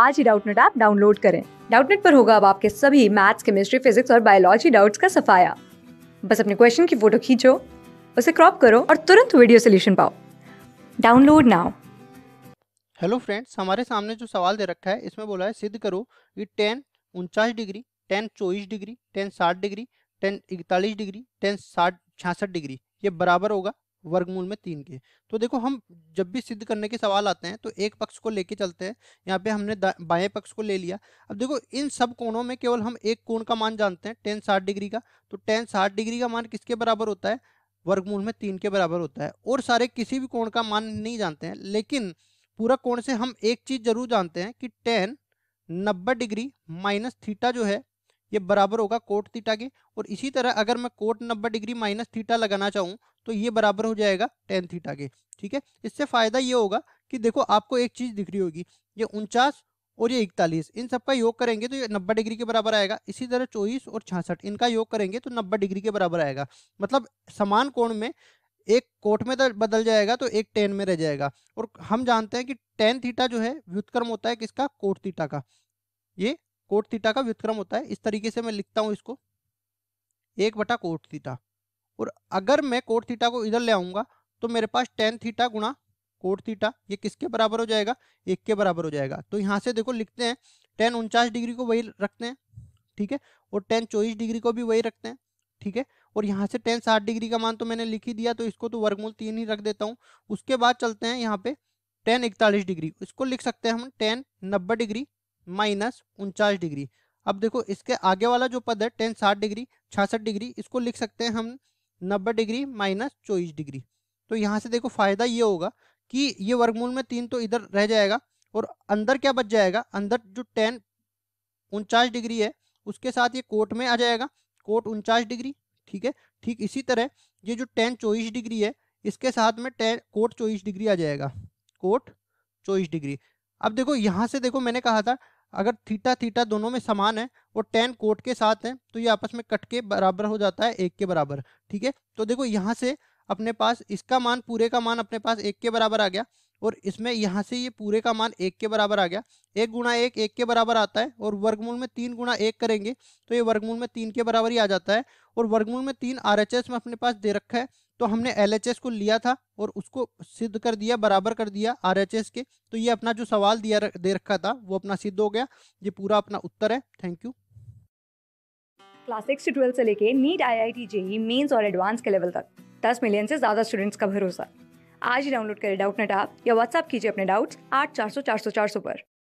आज ही Doubtnut app download करें डाउटनेट पर होगा अब आपके सभी मैथ्स केमिस्ट्री फिजिक्स और बायोलॉजी डाउट्स का सफाया बस अपने क्वेश्चन की फोटो खींचो उसे क्रॉप करो और तुरंत वीडियो सोल्यूशन पाओ डाउनलोड नाउ हेलो फ्रेंड्स हमारे सामने जो सवाल दे रखा है इसमें बोला है सिद्ध करो कि टेन उनचास डिग्री टेन चौबीस डिग्री टेन साठ डिग्री टेन इकतालीस डिग्री टेन साठ छियासठ डिग्री ये बराबर होगा वर्गमूल में तीन के तो देखो हम जब भी सिद्ध करने के सवाल आते हैं तो एक पक्ष को लेके चलते हैं यहाँ पे हमने बाएं पक्ष को ले लिया अब देखो इन सब कोणों में केवल हम एक कोण का मान जानते हैं टेन साठ डिग्री का तो टेन साठ डिग्री का मान किसके बराबर होता है वर्गमूल में तीन के बराबर होता है और सारे किसी भी कोण का मान नहीं जानते हैं लेकिन पूरा कोण से हम एक चीज जरूर जानते हैं कि टेन नब्बे डिग्री माइनस थीटा जो है ये बराबर होगा कोट थीटा के और इसी तरह अगर मैं कोट नब्बे डिग्री माइनस थीटा लगाना चाहूँ तो ये बराबर हो जाएगा टेन थीटा के ठीक है इससे फ़ायदा ये होगा कि देखो आपको एक चीज़ दिख रही होगी ये उनचास और ये इकतालीस इन सबका योग करेंगे तो ये नब्बे डिग्री के बराबर आएगा इसी तरह चौबीस और छियासठ इनका योग करेंगे तो नब्बे डिग्री के बराबर आएगा मतलब समान कोण में एक कोट में बदल जाएगा तो एक टेन में रह जाएगा और हम जानते हैं कि टेन थीटा जो है व्युत्क्रम होता है किसका कोट थीटा का ये कोट थीटा का व्युतक्रम होता है इस तरीके से मैं लिखता हूँ इसको एक बटा कोट थीटा और अगर मैं कोट थीटा को इधर ले आऊंगा तो मेरे पास टेन थीटा गुणा कोट थीटा ये किसके बराबर हो जाएगा एक के बराबर हो जाएगा तो यहाँ से देखो लिखते हैं टेन उनचास डिग्री को वही रखते हैं ठीक है और टेन चौबीस डिग्री को भी वही रखते हैं ठीक है और यहाँ से टेन साठ डिग्री का मान तो मैंने लिख ही दिया तो इसको तो वर्गमूल तीन ही रख देता हूँ उसके बाद चलते हैं यहाँ पे टेन इकतालीस डिग्री इसको लिख सकते हैं हम टेन नब्बे डिग्री माइनस उनचास डिग्री अब देखो इसके आगे वाला जो पद है टेन साठ डिग्री छियासठ डिग्री इसको लिख सकते हैं हम नब्बे डिग्री माइनस चौबीस डिग्री तो यहाँ से देखो फायदा ये होगा कि ये वर्गमूल में तीन तो इधर रह जाएगा और अंदर क्या बच जाएगा अंदर जो टेन उनचास डिग्री है उसके साथ ये कोट में आ जाएगा कोट उनचास डिग्री ठीक है ठीक इसी तरह ये जो टेन चौबीस डिग्री है इसके साथ में टेन कोट चौबीस डिग्री आ जाएगा कोट चौबीस डिग्री अब देखो यहाँ से देखो मैंने कहा था अगर थीटा थीटा दोनों में समान है और टेन कोट के साथ है तो ये आपस में कट के बराबर हो जाता है एक के बराबर ठीक है तो देखो यहाँ से अपने पास इसका मान पूरे का मान अपने पास एक के बराबर आ गया और इसमें यहाँ से ये पूरे का मान एक के बराबर आ गया एक गुणा एक एक के बराबर आता है और वर्गमूल में तीन गुणा एक करेंगे तो ये वर्गमूल में तीन के बराबर ही आ जाता है और वर्गमूल में तीन आर में अपने पास दे रखा है तो हमने एल को लिया था और उसको सिद्ध कर दिया बराबर कर दिया आर के तो ये अपना जो सवाल दिया दे रखा था वो अपना सिद्ध हो गया ये पूरा अपना उत्तर है थैंक यू क्लास सिक्स से ट्वेल्थ से लेके NEET I I T JEE mains और एडवांस के लेवल तक दस मिलियन से ज़्यादा स्टूडेंट्स का भरोसा आज ही डाउनलोड करें डाउट नेट आप या व्हाट्सअप कीजिए अपने डाउट्स आठ चार सौ चार सौ चार सौ पर